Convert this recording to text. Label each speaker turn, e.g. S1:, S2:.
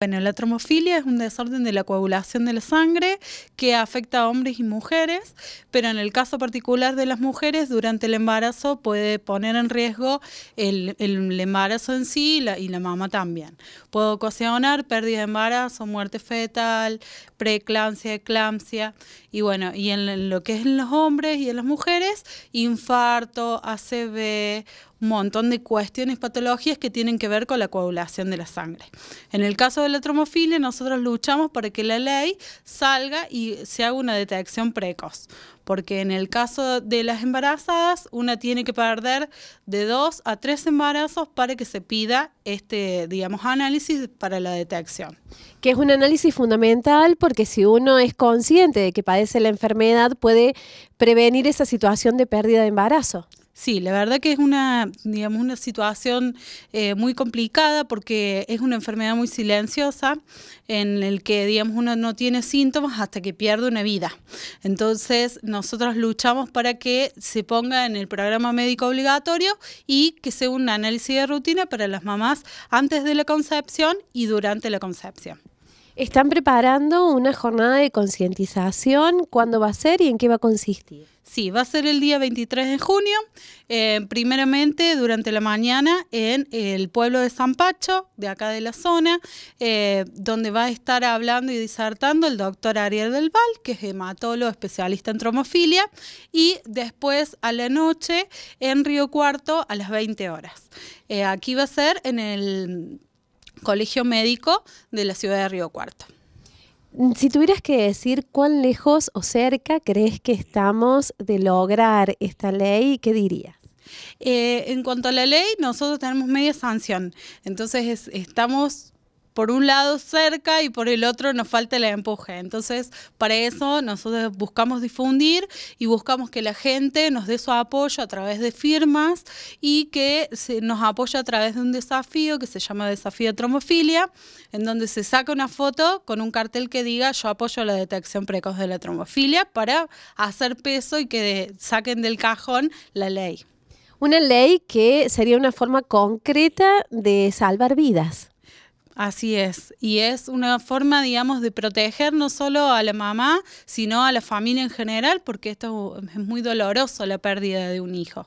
S1: Bueno, la tromofilia es un desorden de la coagulación de la sangre que afecta a hombres y mujeres, pero en el caso particular de las mujeres, durante el embarazo puede poner en riesgo el, embarazo en sí y la, mamá mama también. Puede ocasionar pérdida de embarazo, muerte fetal, preeclampsia, eclampsia, y bueno, y en lo que es en los hombres y en las mujeres, infarto, ACV un montón de cuestiones, patologías que tienen que ver con la coagulación de la sangre. En el caso de la tromofilia, nosotros luchamos para que la ley salga y se haga una detección precoz, porque en el caso de las embarazadas, una tiene que perder de dos a tres embarazos para que se pida este, digamos, análisis para la detección.
S2: Que es un análisis fundamental porque si uno es consciente de que padece la enfermedad, puede prevenir esa situación de pérdida de embarazo.
S1: Sí, la verdad que es una, digamos, una situación eh, muy complicada porque es una enfermedad muy silenciosa en el que, digamos, uno no tiene síntomas hasta que pierde una vida. Entonces, nosotros luchamos para que se ponga en el programa médico obligatorio y que sea un análisis de rutina para las mamás antes de la concepción y durante la concepción.
S2: Están preparando una jornada de concientización. ¿Cuándo va a ser y en qué va a consistir?
S1: Sí, va a ser el día 23 de junio, eh, primeramente durante la mañana en el pueblo de San Pacho, de acá de la zona, eh, donde va a estar hablando y disertando el doctor Ariel del Val, que es hematólogo especialista en tromofilia, y después a la noche en Río Cuarto a las 20 horas. Eh, aquí va a ser en el Colegio Médico de la ciudad de Río Cuarto.
S2: Si tuvieras que decir cuán lejos o cerca crees que estamos de lograr esta ley, ¿qué dirías?
S1: Eh, en cuanto a la ley, nosotros tenemos media sanción, entonces estamos por un lado cerca y por el otro nos falta la empuje. Entonces, para eso nosotros buscamos difundir y buscamos que la gente nos dé su apoyo a través de firmas y que se nos apoye a través de un desafío que se llama Desafío de Tromofilia, en donde se saca una foto con un cartel que diga yo apoyo la detección precoz de la tromofilia para hacer peso y que saquen del cajón la ley.
S2: Una ley que sería una forma concreta de salvar vidas.
S1: Así es, y es una forma, digamos, de proteger no solo a la mamá, sino a la familia en general, porque esto es muy doloroso, la pérdida de un hijo.